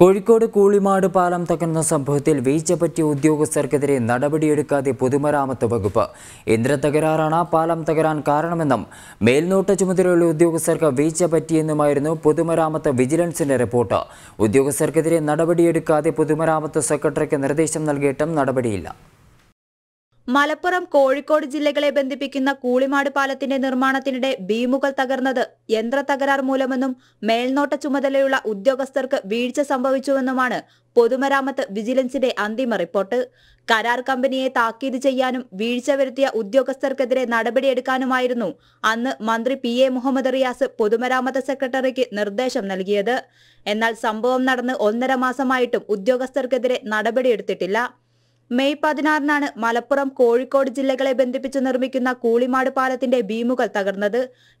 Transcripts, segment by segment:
കോഴിക്കോട് കൂളിമാട് പാലം തകർന്ന സംഭവത്തിൽ വീഴ്ച പറ്റിയ ഉദ്യോഗസ്ഥർക്കെതിരെ നടപടിയെടുക്കാതെ പൊതുമരാമത്ത് വകുപ്പ് തകരാറാണ് പാലം തകരാൻ കാരണമെന്നും മേൽനോട്ട ചുമതലയുള്ള ഉദ്യോഗസ്ഥർക്ക് വീഴ്ച പറ്റിയെന്നുമായിരുന്നു പൊതുമരാമത്ത് വിജിലൻസിന്റെ റിപ്പോർട്ട് ഉദ്യോഗസ്ഥർക്കെതിരെ നടപടിയെടുക്കാതെ പൊതുമരാമത്ത് സെക്രട്ടറിക്ക് നിർദ്ദേശം നൽകിയിട്ടും നടപടിയില്ല മലപ്പുറം കോഴിക്കോട് ജില്ലകളെ ബന്ധിപ്പിക്കുന്ന കൂളിമാട് പാലത്തിന്റെ നിർമ്മാണത്തിനിടെ ബീമുകൾ തകർന്നത് യന്ത്ര തകരാർ മൂലമെന്നും മേൽനോട്ട ചുമതലയുള്ള ഉദ്യോഗസ്ഥർക്ക് വീഴ്ച സംഭവിച്ചുവെന്നുമാണ് പൊതുമരാമത്ത് വിജിലൻസിന്റെ അന്തിമ റിപ്പോർട്ട് കരാർ കമ്പനിയെ താക്കീത് ചെയ്യാനും വീഴ്ച വരുത്തിയ ഉദ്യോഗസ്ഥർക്കെതിരെ നടപടിയെടുക്കാനുമായിരുന്നു അന്ന് മന്ത്രി പി എ മുഹമ്മദ് റിയാസ് പൊതുമരാമത്ത് സെക്രട്ടറിക്ക് നിർദ്ദേശം നൽകിയത് എന്നാൽ സംഭവം നടന്ന് ഒന്നര മാസമായിട്ടും ഉദ്യോഗസ്ഥർക്കെതിരെ നടപടിയെടുത്തിട്ടില്ല മെയ് പതിനാറിനാണ് മലപ്പുറം കോഴിക്കോട് ജില്ലകളെ ബന്ധിപ്പിച്ച് നിർമ്മിക്കുന്ന കൂളിമാട് പാലത്തിന്റെ ബീമുകൾ തകർന്നത്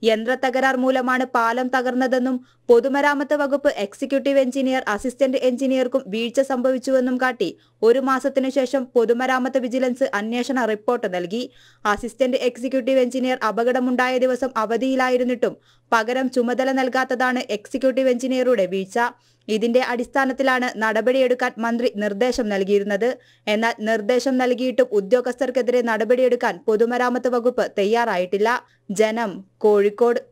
യന്ത്ര തകരാർ മൂലമാണ് പാലം തകർന്നതെന്നും പൊതുമരാമത്ത് വകുപ്പ് എക്സിക്യൂട്ടീവ് എഞ്ചിനീയർ അസിസ്റ്റന്റ് എഞ്ചിനീയർക്കും വീഴ്ച സംഭവിച്ചുവെന്നും കാട്ടി ഒരു മാസത്തിനു ശേഷം പൊതുമരാമത്ത് വിജിലൻസ് അന്വേഷണ റിപ്പോർട്ട് നൽകി അസിസ്റ്റന്റ് എക്സിക്യൂട്ടീവ് എഞ്ചിനീയർ അപകടമുണ്ടായ ദിവസം അവധിയിലായിരുന്നിട്ടും പകരം ചുമതല നൽകാത്തതാണ് എക്സിക്യൂട്ടീവ് എഞ്ചിനീയറുടെ വീഴ്ച ഇതിന്റെ അടിസ്ഥാനത്തിലാണ് നടപടിയെടുക്കാൻ മന്ത്രി നിർദ്ദേശം നൽകിയിരുന്നത് എന്നാൽ നിർദ്ദേശം നൽകിയിട്ടും ഉദ്യോഗസ്ഥർക്കെതിരെ നടപടിയെടുക്കാൻ പൊതുമരാമത്ത് വകുപ്പ് തയ്യാറായിട്ടില്ല ജനം കോഴിക്കോട്